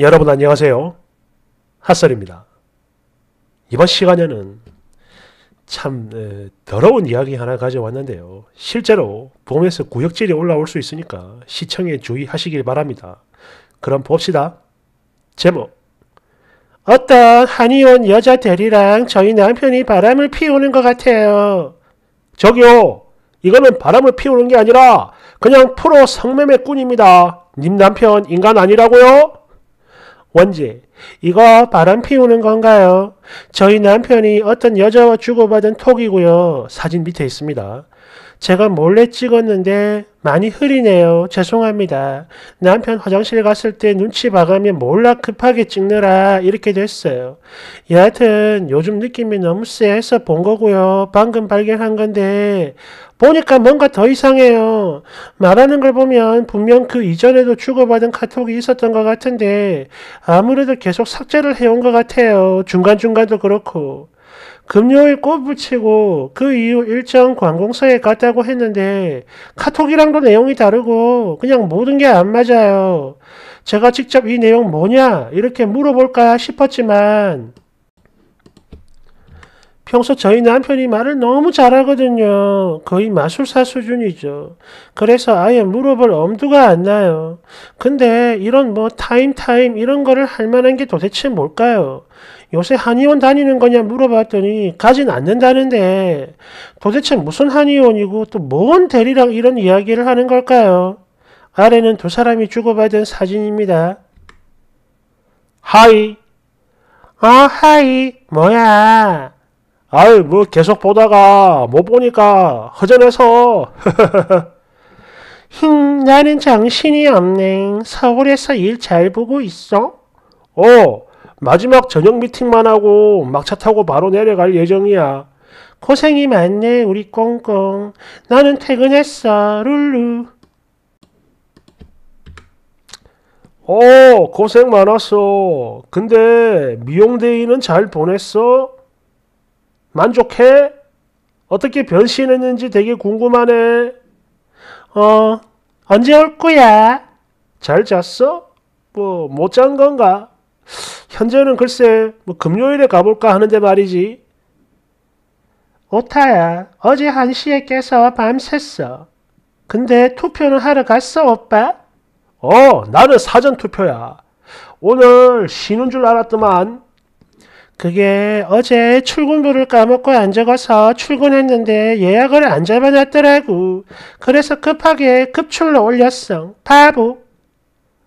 여러분 안녕하세요. 핫설입니다. 이번 시간에는 참 더러운 이야기 하나 가져왔는데요. 실제로 봄에서 구역질이 올라올 수 있으니까 시청에 주의하시길 바랍니다. 그럼 봅시다. 제목 어떤 한의원 여자 대리랑 저희 남편이 바람을 피우는 것 같아요. 저기요! 이거는 바람을 피우는 게 아니라 그냥 프로 성매매꾼입니다. 님 남편 인간 아니라고요? 원지, 이거 바람 피우는 건가요? 저희 남편이 어떤 여자와 주고받은 톡이고요. 사진 밑에 있습니다. 제가 몰래 찍었는데 많이 흐리네요. 죄송합니다. 남편 화장실 갔을 때 눈치 봐가며 몰라 급하게 찍느라 이렇게 됐어요. 여하튼 요즘 느낌이 너무 쎄해서 본 거고요. 방금 발견한 건데 보니까 뭔가 더 이상해요. 말하는 걸 보면 분명 그 이전에도 주고받은 카톡이 있었던 것 같은데 아무래도 계속 삭제를 해온 것 같아요. 중간중간도 그렇고. 금요일 꽃프 치고 그 이후 일정 관공서에 갔다고 했는데 카톡이랑도 내용이 다르고 그냥 모든 게 안 맞아요. 제가 직접 이 내용 뭐냐 이렇게 물어볼까 싶었지만 평소 저희 남편이 말을 너무 잘하거든요. 거의 마술사 수준이죠. 그래서 아예 물어볼 엄두가 안 나요. 근데 이런 뭐 타임 타임 이런 거를 할 만한 게 도대체 뭘까요? 요새 한의원 다니는 거냐 물어봤더니 가진 않는다는데 도대체 무슨 한의원이고 또 뭔 대리랑 이런 이야기를 하는 걸까요? 아래는 두 사람이 주고받은 사진입니다. 하이. 어, 하이. 뭐야. 아이, 뭐 계속 보다가 못 보니까 허전해서. 흥 나는 정신이 없네. 서울에서 일 잘 보고 있어? 어, 마지막 저녁 미팅만 하고 막차 타고 바로 내려갈 예정이야. 고생이 많네 우리 꽁꽁. 나는 퇴근했어 룰루. 오 고생 많았어. 근데 미용대이는잘 보냈어? 만족해? 어떻게 변신했는지 되게 궁금하네. 어 언제 올 거야? 잘 잤어? 뭐 못 잔 건가? 현재는 글쎄 뭐 금요일에 가볼까 하는데 말이지. 오타야, 어제 한시에 깨서 밤샜어. 근데 투표는 하러 갔어, 오빠? 어, 나는 사전 투표야. 오늘 쉬는 줄 알았더만. 그게 어제 출근부를 까먹고 안 적어서 출근했는데 예약을 안 잡아놨더라고. 그래서 급하게 급출로 올렸어. 바보.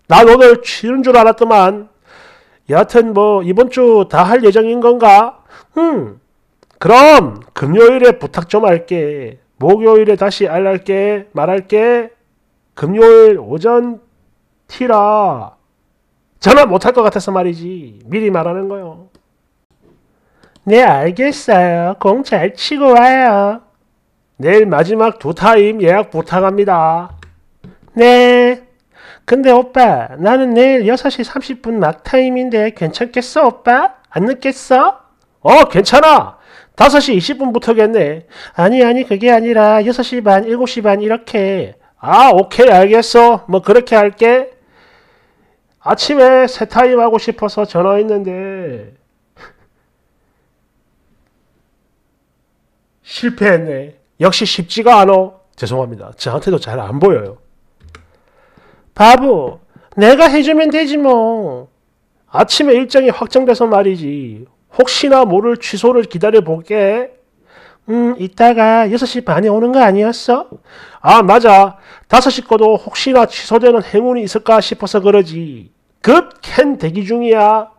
난 오늘 쉬는 줄 알았더만. 여하튼 뭐 이번 주 다 할 예정인 건가? 음. 그럼 금요일에 부탁 좀 할게. 목요일에 다시 알랄게. 말할게. 금요일 오전 티라. 전화 못 할 것 같아서 말이지. 미리 말하는 거요. 네 알겠어요. 공 잘 치고 와요. 내일 마지막 두 타임 예약 부탁합니다. 네. 근데 오빠, 나는 내일 6시 30분 막타임인데 괜찮겠어, 오빠? 안 늦겠어? 어, 괜찮아! 5시 20분부터겠네. 아니, 아니, 그게 아니라 6시 반, 7시 반, 이렇게. 아, 오케이, 알겠어. 뭐, 그렇게 할게. 아침에 새타임 하고 싶어서 전화했는데, 실패했네. 역시 쉽지가 않어. 죄송합니다. 저한테도 잘 안 보여요. 바보, 내가 해주면 되지 뭐. 아침에 일정이 확정돼서 말이지. 혹시나 모를 취소를 기다려볼게. 음, 이따가 6시 반에 오는 거 아니었어? 아, 맞아. 5시 거도 혹시나 취소되는 행운이 있을까 싶어서 그러지. 급캔 대기 중이야.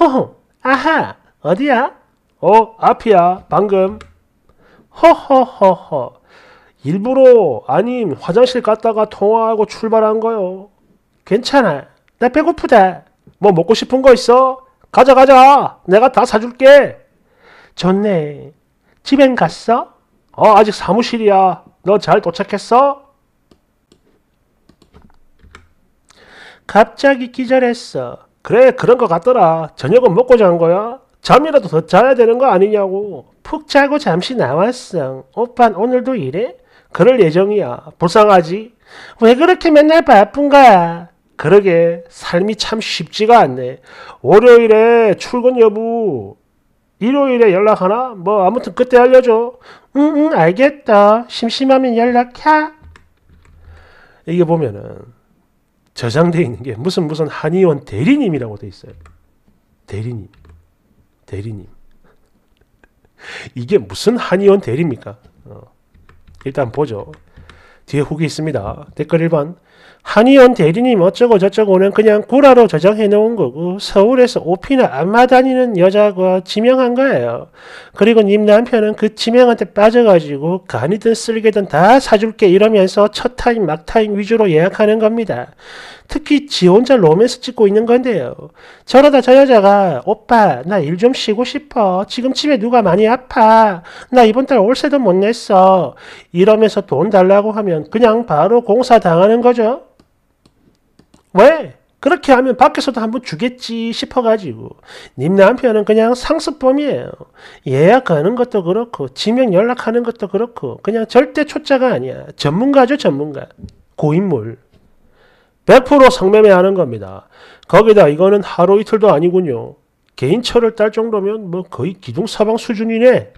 허허, 아하, 어디야? 어, 앞이야, 방금. 허허허허. 일부러 아님 화장실 갔다가 통화하고 출발한 거요. 괜찮아. 나 배고프다. 뭐 먹고 싶은 거 있어? 가자 가자. 내가 다 사줄게. 좋네. 집엔 갔어? 어 아직 사무실이야. 너 잘 도착했어? 갑자기 기절했어. 그래 그런 거 같더라. 저녁은 먹고 잔 거야? 잠이라도 더 자야 되는 거 아니냐고. 푹 자고 잠시 나왔어. 오빤 오늘도 일해? 그럴 예정이야. 불쌍하지? 왜 그렇게 맨날 바쁜 거야? 그러게 삶이 참 쉽지가 않네. 월요일에 출근 여부, 일요일에 연락하나? 뭐 아무튼 그때 알려줘. 응응 알겠다. 심심하면 연락해. 이게 보면은 저장돼 있는 게 무슨 무슨 한의원 대리님이라고 돼 있어요. 대리님, 대리님. 이게 무슨 한의원 대리입니까? 어. 일단 보죠. 뒤에 후기 있습니다. 댓글 1번 한의원 대리님 어쩌고 저쩌고는 그냥 구라로 저장해 놓은 거고 서울에서 오피나 안마 다니는 여자가 지명한 거예요. 그리고 님 남편은 그 지명한테 빠져가지고 간이든 쓸개든 다 사줄게 이러면서 첫 타임 막 타임 위주로 예약하는 겁니다. 특히 지 혼자 로맨스 찍고 있는 건데요. 저러다 저 여자가 오빠 나 일 좀 쉬고 싶어. 지금 집에 누가 많이 아파. 나 이번 달 월세도 못 냈어. 이러면서 돈 달라고 하면 그냥 바로 공사 당하는 거죠. 왜? 그렇게 하면 밖에서도 한번 주겠지 싶어가지고 님 남편은 그냥 상습범이에요. 예약하는 것도 그렇고 지명 연락하는 것도 그렇고 그냥 절대 초짜가 아니야. 전문가죠 전문가. 고인물. 100% 성매매하는 겁니다. 거기다 이거는 하루 이틀도 아니군요. 개인처를 딸 정도면 뭐 거의 기둥서방 수준이네.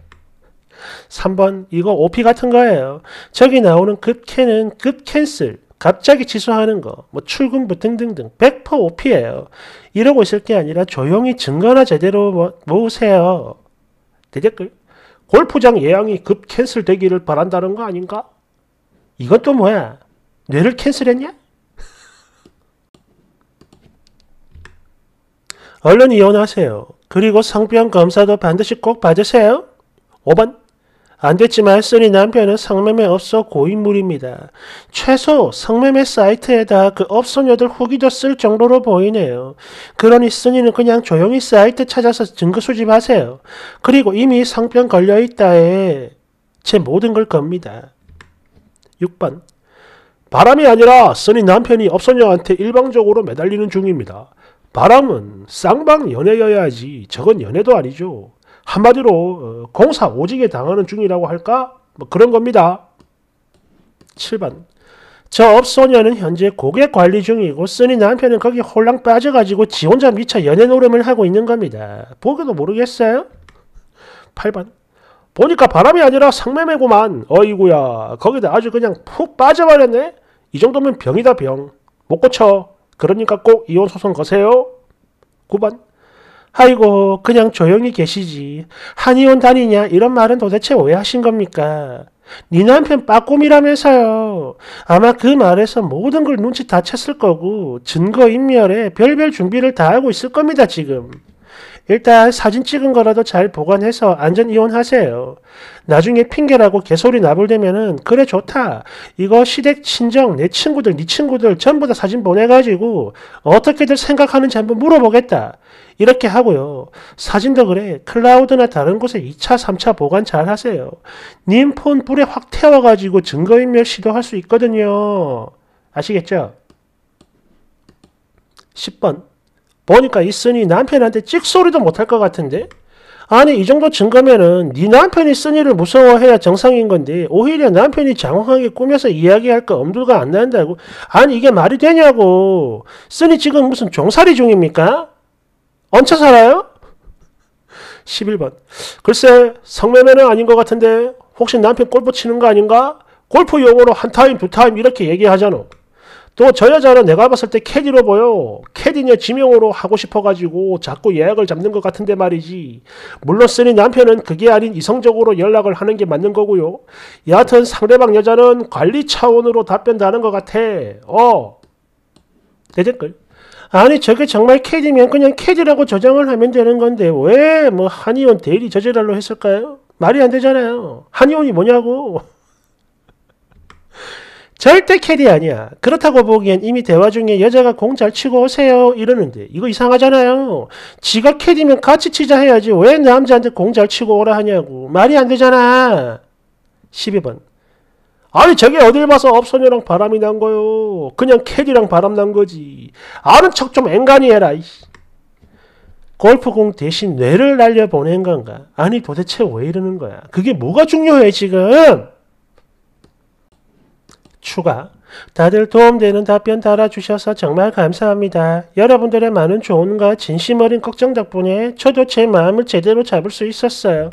3번 이거 오피 같은 거예요. 저기 나오는 급캔은 급캔슬. 갑자기 취소하는 거, 뭐 출근부 등등등 100% 오피예요. 이러고 있을 게 아니라 조용히 증거나 제대로 모으세요. 대댓글. 골프장 예약이 급 캔슬되기를 바란다는 거 아닌가? 이것도 뭐야? 뇌를 캔슬했냐? 얼른 이혼하세요. 그리고 성병 검사도 반드시 꼭 받으세요. 5번 안 됐지만 쓰니 남편은 성매매 업소 고인물입니다. 최소 성매매 사이트에다 그 업소녀들 후기도 쓸 정도로 보이네요. 그러니 쓰니는 그냥 조용히 사이트 찾아서 증거 수집하세요. 그리고 이미 상병 걸려있다에 제 모든 걸 겁니다. 6번 바람이 아니라 쓰니 남편이 업소녀한테 일방적으로 매달리는 중입니다. 바람은 쌍방 연애여야지 저건 연애도 아니죠. 한마디로 어, 공사 오지게 당하는 중이라고 할까? 뭐 그런 겁니다. 7번 저 업소녀는 현재 고객 관리 중이고 쓰니 남편은 거기 홀랑 빠져가지고 지 혼자 미쳐 연애 노름을 하고 있는 겁니다. 보기도 모르겠어요? 8번 보니까 바람이 아니라 상매매구만. 어이구야 거기다 아주 그냥 푹 빠져버렸네? 이 정도면 병이다 병. 못 고쳐. 그러니까 꼭 이혼 소송 거세요. 9번 아이고 그냥 조용히 계시지. 한의원 다니냐 이런 말은 도대체 왜 하신 겁니까? 네 남편 빠꼼이라면서요. 아마 그 말에서 모든 걸 눈치 다 챘을 거고 증거인멸에 별별 준비를 다 하고 있을 겁니다 지금. 일단 사진 찍은 거라도 잘 보관해서 안전 이혼하세요. 나중에 핑계라고 개소리 나불대면은 그래 좋다. 이거 시댁 친정 내 친구들 네 친구들 전부 다 사진 보내가지고 어떻게들 생각하는지 한번 물어보겠다. 이렇게 하고요. 사진도 그래 클라우드나 다른 곳에 2차 3차 보관 잘 하세요. 님 폰 불에 확 태워가지고 증거인멸 시도할 수 있거든요. 아시겠죠? 10번 보니까 있으니 남편한테 찍소리도 못할 것 같은데? 아니 이 정도 증거면은 네 남편이 쓰니를 무서워해야 정상인 건데 오히려 남편이 장황하게 꾸며서 이야기할 거 엄두가 안 난다고 아니 이게 말이 되냐고 쓰니 지금 무슨 종살이 중입니까? 얹혀 살아요? 11번 글쎄 성매매는 아닌 것 같은데 혹시 남편 골프 치는 거 아닌가? 골프 용어로 한 타임 두 타임 이렇게 얘기하잖아 또저 여자는 내가 봤을 때 캐디로 보여. 캐디녀 지명으로 하고 싶어가지고 자꾸 예약을 잡는 것 같은데 말이지. 물론 쓰니 남편은 그게 아닌 이성적으로 연락을 하는 게 맞는 거고요. 여하튼 상대방 여자는 관리 차원으로 답변도 하는 것 같아. 어. 대댓글. 아니 저게 정말 캐디면 그냥 캐디라고 저장을 하면 되는 건데 왜 뭐 한의원 대리 저지랄로 했을까요? 말이 안 되잖아요. 한의원이 뭐냐고. 절대 캐디 아니야. 그렇다고 보기엔 이미 대화 중에 여자가 공 잘 치고 오세요 이러는데 이거 이상하잖아요. 지가 캐디면 같이 치자 해야지 왜 남자한테 공 잘 치고 오라 하냐고. 말이 안 되잖아. 12번. 아니 저게 어딜 봐서 업소녀랑 바람이 난 거요. 그냥 캐디랑 바람 난 거지. 아는 척 좀 앵간히 해라. 이씨. 골프공 대신 뇌를 날려보낸 건가? 아니 도대체 왜 이러는 거야? 그게 뭐가 중요해 지금? 추가. 다들 도움되는 답변 달아주셔서 정말 감사합니다. 여러분들의 많은 조언과 진심 어린 걱정 덕분에 저도 제 마음을 제대로 잡을 수 있었어요.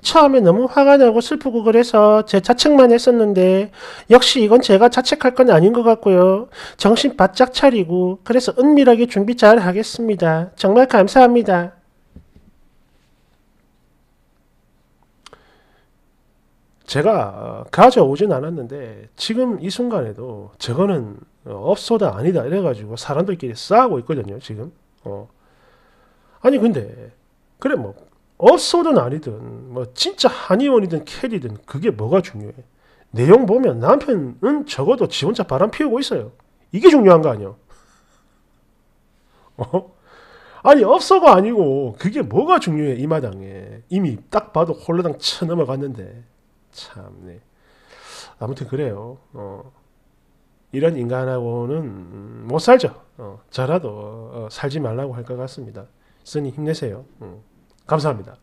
처음에 너무 화가 나고 슬프고 그래서 제 자책만 했었는데 역시 이건 제가 자책할 건 아닌 것 같고요. 정신 바짝 차리고 그래서 은밀하게 준비 잘 하겠습니다. 정말 감사합니다. 제가 어, 가져오진 않았는데 지금 이 순간에도 저거는 업소다 어, 아니다 이래가지고 사람들끼리 싸우고 있거든요 지금 어. 아니 근데 그래 뭐 업소든 아니든 뭐 진짜 한의원이든 캐리든 그게 뭐가 중요해 내용 보면 남편은 적어도 지 혼자 바람 피우고 있어요 이게 중요한 거 아니야 어? 아니 업소가 아니고 그게 뭐가 중요해 이 마당에 이미 딱 봐도 홀로당 쳐넘어갔는데 참, 네. 아무튼 그래요. 어, 이런 인간하고는 못 살죠. 어, 저라도 어, 살지 말라고 할 것 같습니다. 스님 힘내세요. 음, 감사합니다.